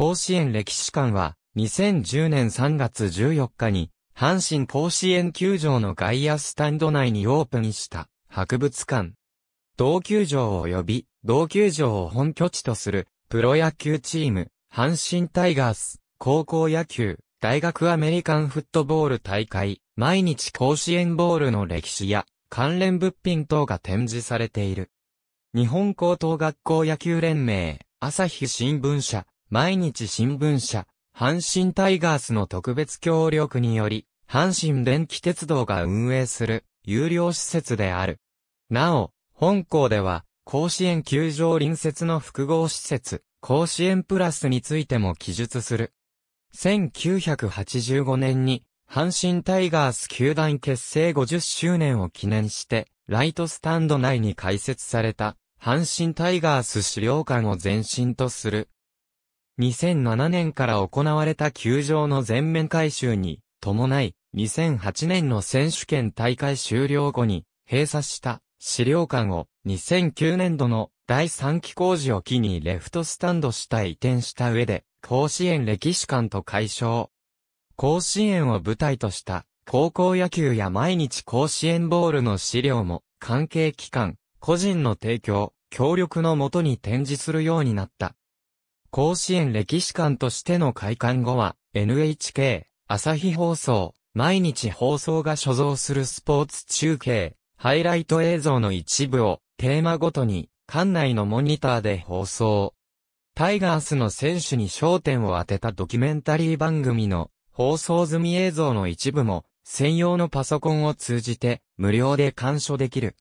甲子園歴史館は、2010年3月14日に、阪神甲子園球場の外野スタンド内にオープンした博物館。同球場及び同球場を本拠地とするプロ野球チーム、阪神タイガース、高校野球、大学アメリカンフットボール大会、毎日甲子園ボールの歴史や関連物品等が展示されている。日本高等学校野球連盟、朝日新聞社、毎日新聞社、阪神タイガースの特別協力により、阪神電気鉄道が運営する有料施設である。なお、本校では、甲子園球場隣接の複合施設、甲子園プラスについても記述する。1985年に、阪神タイガース球団結成50周年を記念して、ライトスタンド内に開設された、阪神タイガース資料館を前身とする、2007年から行われた球場の全面改修に伴い、2008年の選手権大会終了後に閉鎖した資料館を2009年度の第3期工事を機にレフトスタンドした移転した上で、甲子園歴史館と解消。甲子園を舞台とした高校野球や毎日甲子園ボールの資料も関係機関、個人の提供、協力のもとに展示するようになった。甲子園歴史館としての開館後は、NHK、朝日放送、毎日放送が所蔵するスポーツ中継、ハイライト映像の一部を、テーマごとに、館内のモニターで放送。タイガースの選手に焦点を当てたドキュメンタリー番組の放送済み映像の一部も専用のパソコンを通じて無料で鑑賞できる。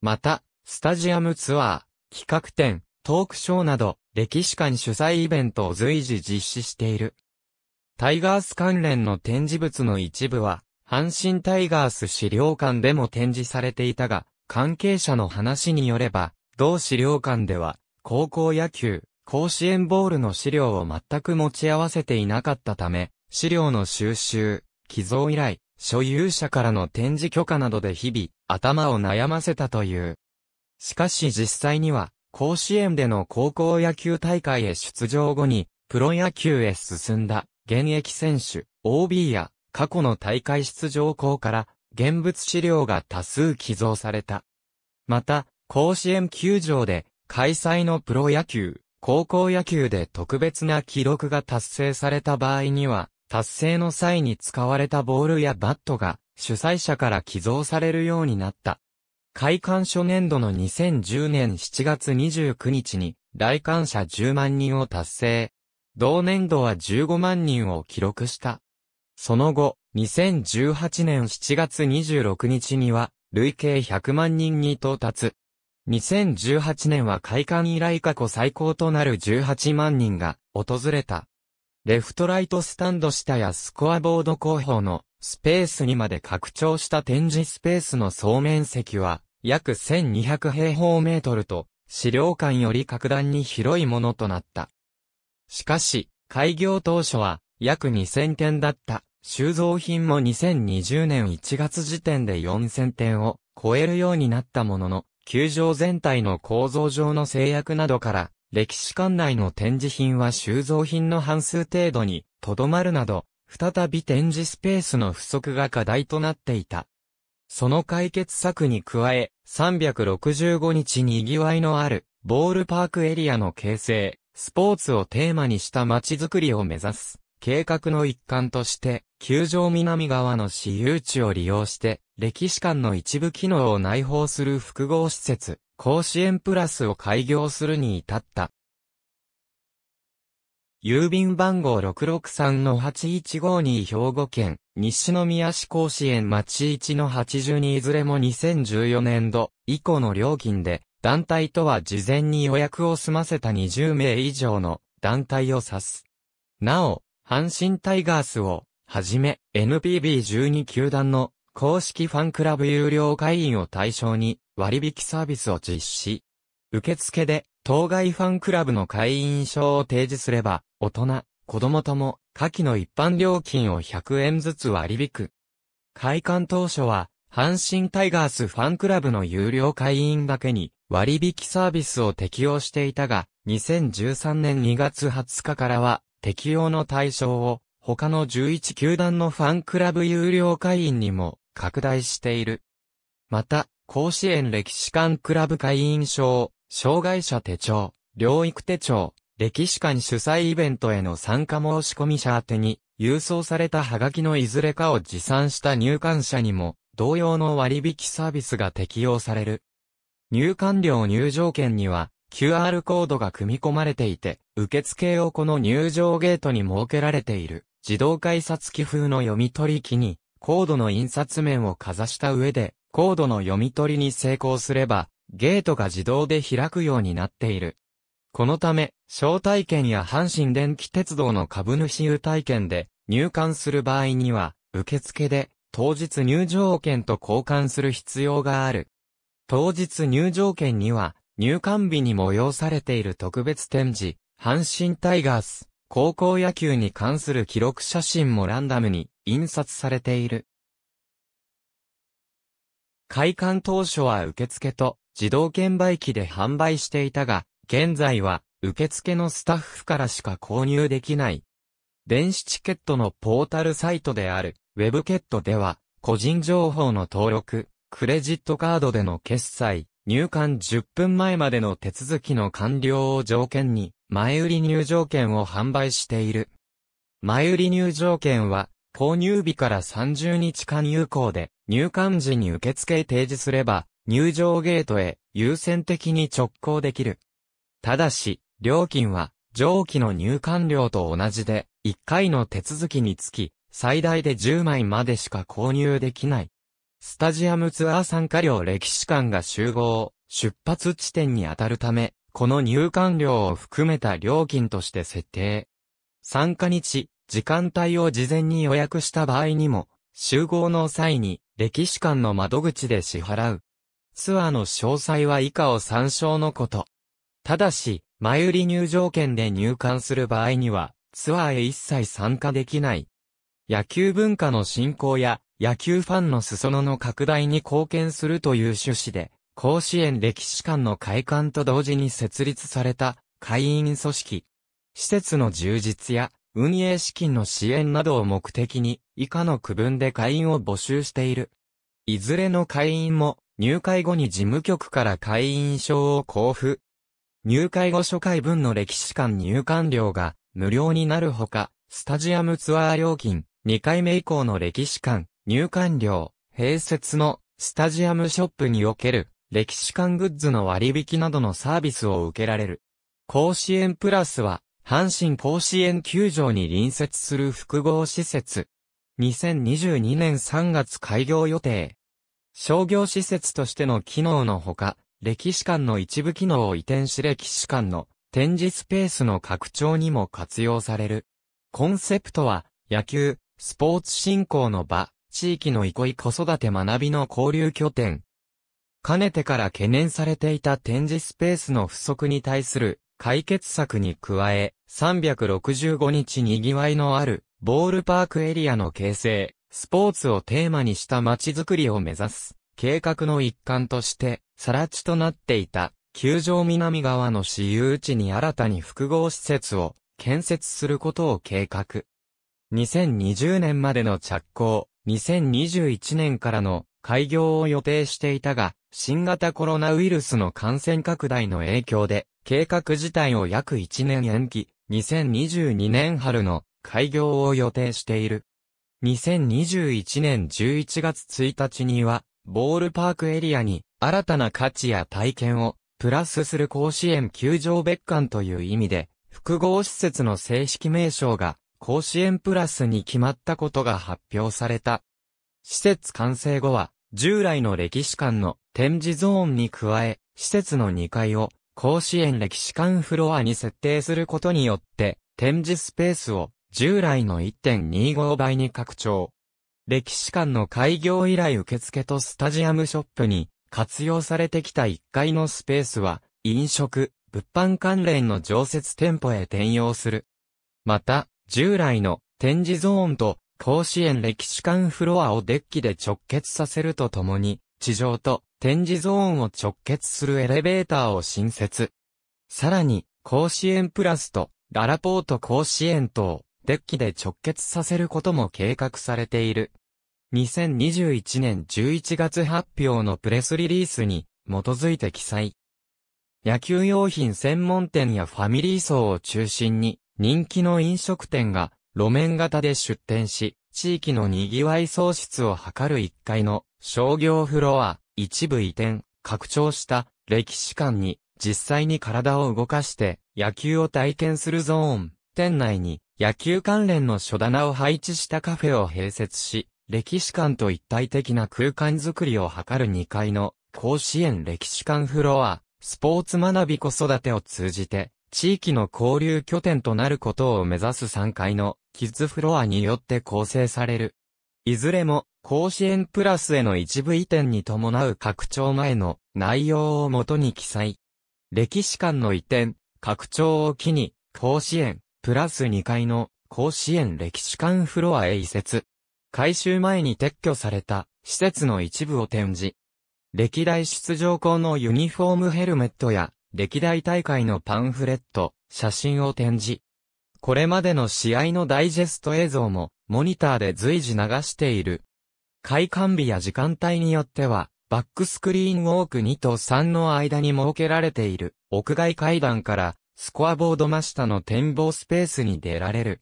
また、スタジアムツアー、企画展、トークショーなど歴史館主催イベントを随時実施している。タイガース関連の展示物の一部は、阪神タイガース資料館でも展示されていたが、関係者の話によれば、同資料館では、高校野球、甲子園ボールの資料を全く持ち合わせていなかったため、資料の収集、寄贈依頼、所有者からの展示許可などで日々、頭を悩ませたという。しかし実際には、甲子園での高校野球大会へ出場後に、プロ野球へ進んだ、現役選手、OB や、過去の大会出場校から、現物資料が多数寄贈された。また、甲子園球場で、開催のプロ野球、高校野球で特別な記録が達成された場合には、達成の際に使われたボールやバットが、主催者から寄贈されるようになった。開館初年度の2010年7月29日に来館者10万人を達成。同年度は15万人を記録した。その後、2018年7月26日には、累計100万人に到達。2018年は開館以来過去最高となる18万人が訪れた。レフトライトスタンド下やスコアボード後方のスペースにまで拡張した展示スペースの総面積は約1200平方メートルと、資料館より格段に広いものとなった。しかし、開業当初は約2000点だった収蔵品も2020年1月時点で4000点を超えるようになったものの、球場全体の構造上の制約などから、歴史館内の展示品は収蔵品の半数程度にとどまるなど、再び展示スペースの不足が課題となっていた。その解決策に加え、365日にぎわいのある、ボールパークエリアの形成、スポーツをテーマにした街づくりを目指す、計画の一環として、球場南側の私有地を利用して、歴史館の一部機能を内包する複合施設、甲子園プラスを開業するに至った。郵便番号663-8152兵庫県、西宮市甲子園町1の82いずれも2014年度以降の料金で、団体とは事前に予約を済ませた20名以上の団体を指す。なお、阪神タイガースを、はじめ、NPB12 球団の公式ファンクラブ有料会員を対象に割引サービスを実施。受付で当該ファンクラブの会員証を提示すれば、大人、子供とも、下記の一般料金を100円ずつ割り引く。開館当初は、阪神タイガースファンクラブの有料会員だけに割引サービスを適用していたが、2013年2月20日からは適用の対象を他の11球団のファンクラブ有料会員にも拡大している。また、甲子園歴史館クラブ会員証、障害者手帳、療育手帳、歴史館主催イベントへの参加申し込み者宛てに、郵送されたハガキのいずれかを持参した入館者にも、同様の割引サービスが適用される。入館料入場券には、QR コードが組み込まれていて、受付をこの入場ゲートに設けられている、自動改札機風の読み取り機に、コードの印刷面をかざした上で、コードの読み取りに成功すれば、ゲートが自動で開くようになっている。このため、招待券や阪神電気鉄道の株主優待券で入館する場合には、受付で当日入場券と交換する必要がある。当日入場券には、入館日に催されている特別展示、阪神タイガース、高校野球に関する記録写真もランダムに印刷されている。開館当初は受付と自動券売機で販売していたが、現在は受付のスタッフからしか購入できない。電子チケットのポータルサイトであるウェブケットでは、個人情報の登録、クレジットカードでの決済、入館10分前までの手続きの完了を条件に、前売り入場券を販売している。前売り入場券は、購入日から30日間有効で、入館時に受付提示すれば、入場ゲートへ優先的に直行できる。ただし、料金は上記の入館料と同じで、1回の手続きにつき、最大で10枚までしか購入できない。スタジアムツアー参加料歴史館が集合、出発地点に当たるため、この入館料を含めた料金として設定。参加日、時間帯を事前に予約した場合にも、集合の際に歴史館の窓口で支払う。ツアーの詳細は以下を参照のこと。ただし、前売り入場券で入館する場合には、ツアーへ一切参加できない。野球文化の振興や、野球ファンの裾野の拡大に貢献するという趣旨で、甲子園歴史館の開館と同時に設立された会員組織。施設の充実や運営資金の支援などを目的に以下の区分で会員を募集している。いずれの会員も入会後に事務局から会員証を交付。入会後初回分の歴史館入館料が無料になるほか、スタジアムツアー料金、2回目以降の歴史館入館料、併設のスタジアムショップにおける歴史館グッズの割引などのサービスを受けられる。甲子園プラスは、阪神甲子園球場に隣接する複合施設。2022年3月開業予定。商業施設としての機能のほか、歴史館の一部機能を移転し歴史館の展示スペースの拡張にも活用される。コンセプトは、野球、スポーツ振興の場、地域の憩い子育て学びの交流拠点。かねてから懸念されていた展示スペースの不足に対する解決策に加え、365日にぎわいのあるボールパークエリアの形成、スポーツをテーマにした街づくりを目指す、計画の一環として、更地となっていた、球場南側の私有地に新たに複合施設を建設することを計画。2020年までの着工、2021年からの開業を予定していたが、新型コロナウイルスの感染拡大の影響で、計画自体を約1年延期、2022年春の開業を予定している。2021年11月1日には、ボールパークエリアに新たな価値や体験をプラスする甲子園球場別館という意味で、複合施設の正式名称が甲子園プラスに決まったことが発表された。施設完成後は、従来の歴史館の展示ゾーンに加え、施設の2階を甲子園歴史館フロアに設定することによって、展示スペースを従来の1.25倍に拡張。歴史館の開業以来受付とスタジアムショップに活用されてきた1階のスペースは、飲食、物販関連の常設店舗へ転用する。また、従来の展示ゾーンと甲子園歴史館フロアをデッキで直結させるとともに、地上と展示ゾーンを直結するエレベーターを新設。さらに、甲子園プラスと、ララポート甲子園等、デッキで直結させることも計画されている。2021年11月発表のプレスリリースに基づいて記載。野球用品専門店やファミリー層を中心に人気の飲食店が路面型で出店し、地域の賑わい創出を図る1階の商業フロア、一部移転、拡張した歴史館に実際に体を動かして野球を体験するゾーン、店内に野球関連の書棚を配置したカフェを併設し、歴史館と一体的な空間づくりを図る2階の甲子園歴史館フロア、スポーツ学び子育てを通じて、地域の交流拠点となることを目指す3階のキッズフロアによって構成される。いずれも、甲子園プラスへの一部移転に伴う拡張前の内容をもとに記載。歴史館の移転、拡張を機に、甲子園、プラス2階の甲子園歴史館フロアへ移設。改修前に撤去された施設の一部を展示。歴代出場校のユニフォームヘルメットや歴代大会のパンフレット、写真を展示。これまでの試合のダイジェスト映像もモニターで随時流している。開館日や時間帯によっては、バックスクリーンウォーク2と3の間に設けられている屋外階段からスコアボード真下の展望スペースに出られる。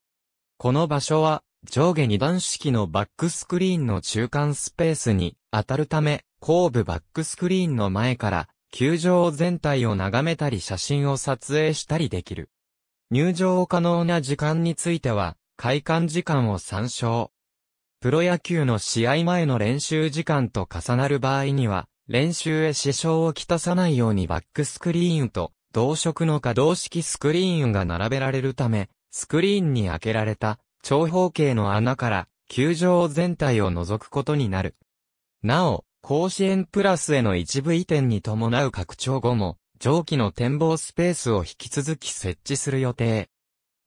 この場所は、上下二段式のバックスクリーンの中間スペースに当たるため、後部バックスクリーンの前から、球場全体を眺めたり写真を撮影したりできる。入場可能な時間については、開館時間を参照。プロ野球の試合前の練習時間と重なる場合には、練習へ支障をきたさないようにバックスクリーンと同色の可動式スクリーンが並べられるため、スクリーンに開けられた長方形の穴から球場全体を覗くことになる。なお、甲子園プラスへの一部移転に伴う拡張後も、上記の展望スペースを引き続き設置する予定。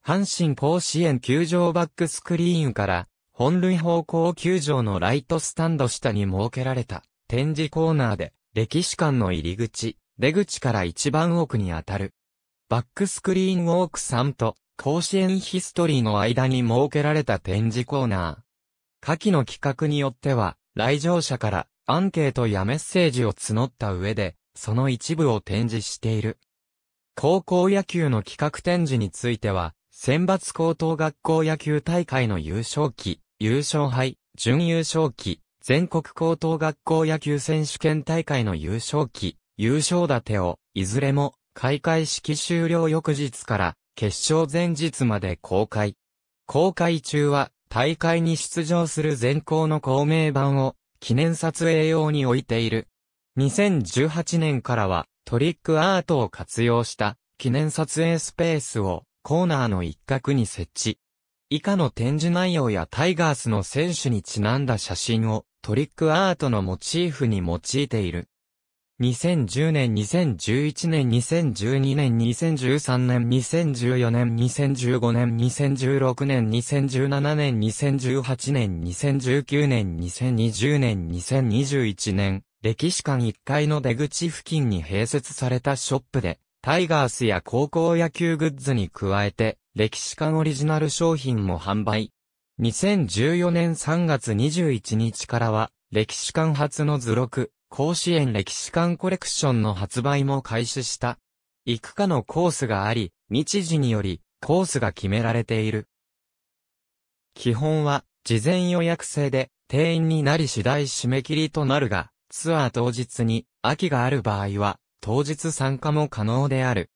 阪神甲子園球場バックスクリーンから、本塁方向球場のライトスタンド下に設けられた展示コーナーで、歴史館の入り口、出口から一番奥に当たる。バックスクリーンウォーク3と、甲子園ヒストリーの間に設けられた展示コーナー。下記の企画によっては、来場者からアンケートやメッセージを募った上で、その一部を展示している。高校野球の企画展示については、選抜高等学校野球大会の優勝期、優勝杯、準優勝期、全国高等学校野球選手権大会の優勝期、優勝立てを、いずれも、開会式終了翌日から、決勝前日まで公開。公開中は、大会に出場する全校の公明版を、記念撮影用に置いている。2018年からは、トリックアートを活用した、記念撮影スペースを、コーナーの一角に設置。以下の展示内容やタイガースの選手にちなんだ写真をトリックアートのモチーフに用いている。2010年、2011年、2012年、2013年、2014年、2015年、2016年、2017年、2018年、2019年、2020年、2021年、歴史館1階の出口付近に併設されたショップで、タイガースや高校野球グッズに加えて、歴史館オリジナル商品も販売。2014年3月21日からは、歴史館初の図録、甲子園歴史館コレクションの発売も開始した。幾くかのコースがあり、日時によりコースが決められている。基本は事前予約制で定員になり次第締め切りとなるが、ツアー当日に秋がある場合は当日参加も可能である。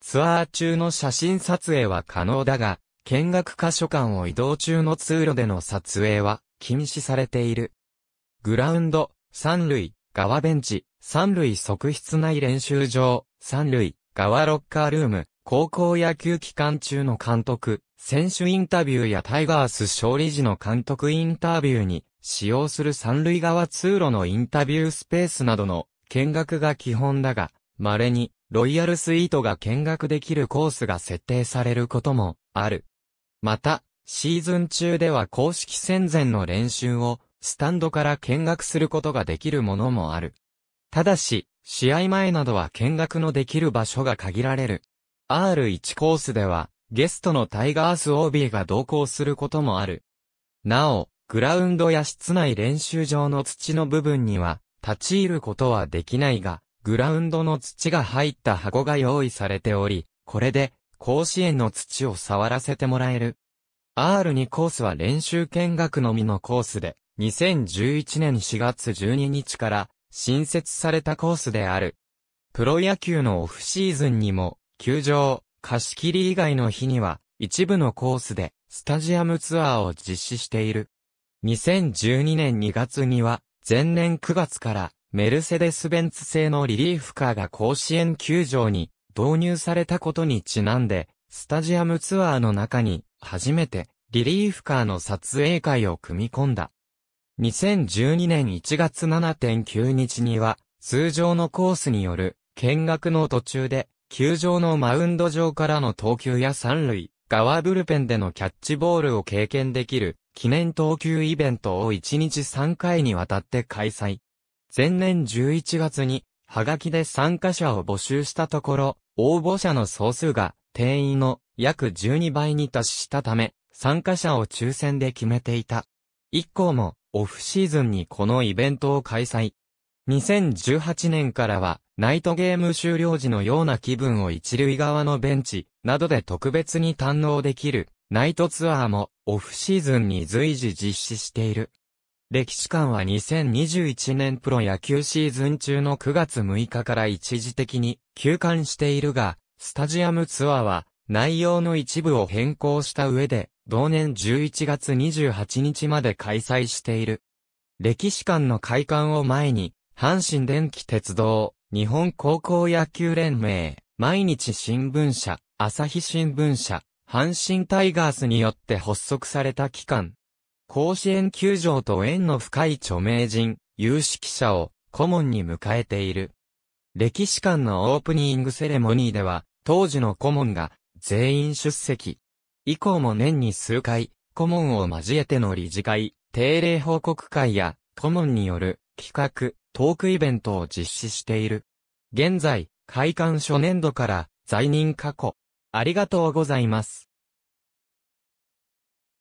ツアー中の写真撮影は可能だが、見学箇所間を移動中の通路での撮影は禁止されている。グラウンド、三塁、側ベンチ、三塁側室内練習場、三塁、側ロッカールーム、高校野球期間中の監督、選手インタビューやタイガース勝利時の監督インタビューに使用する三塁側通路のインタビュースペースなどの見学が基本だが、稀にロイヤルスイートが見学できるコースが設定されることもある。また、シーズン中では公式戦前の練習をスタンドから見学することができるものもある。ただし、試合前などは見学のできる場所が限られる。R1 コースでは、ゲストのタイガース OB が同行することもある。なお、グラウンドや室内練習場の土の部分には、立ち入ることはできないが、グラウンドの土が入った箱が用意されており、これで、甲子園の土を触らせてもらえる。R2 コースは練習見学のみのコースで、2011年4月12日から新設されたコースである。プロ野球のオフシーズンにも、球場、貸し切り以外の日には、一部のコースで、スタジアムツアーを実施している。2012年2月には、前年9月から、メルセデス・ベンツ製のリリーフカーが甲子園球場に導入されたことにちなんで、スタジアムツアーの中に、初めて、リリーフカーの撮影会を組み込んだ。2012年1月7.9日には、通常のコースによる見学の途中で、球場のマウンド上からの投球や三塁、側ブルペンでのキャッチボールを経験できる記念投球イベントを1日3回にわたって開催。前年11月に、はがきで参加者を募集したところ、応募者の総数が定員の約12倍に達したため、参加者を抽選で決めていた。以降もオフシーズンにこのイベントを開催。2018年からは、ナイトゲーム終了時のような気分を一塁側のベンチ、などで特別に堪能できる、ナイトツアーも、オフシーズンに随時実施している。歴史館は2021年プロ野球シーズン中の9月6日から一時的に休館しているが、スタジアムツアーは内容の一部を変更した上で同年11月28日まで開催している。歴史館の開館を前に、阪神電気鉄道、日本高校野球連盟、毎日新聞社、朝日新聞社、阪神タイガースによって発足された機関。甲子園球場と縁の深い著名人、有識者を顧問に迎えている。歴史館のオープニングセレモニーでは、当時の顧問が全員出席。以降も年に数回、顧問を交えての理事会、定例報告会や、顧問による企画、トークイベントを実施している。現在、会館初年度から在任過去。ありがとうございます。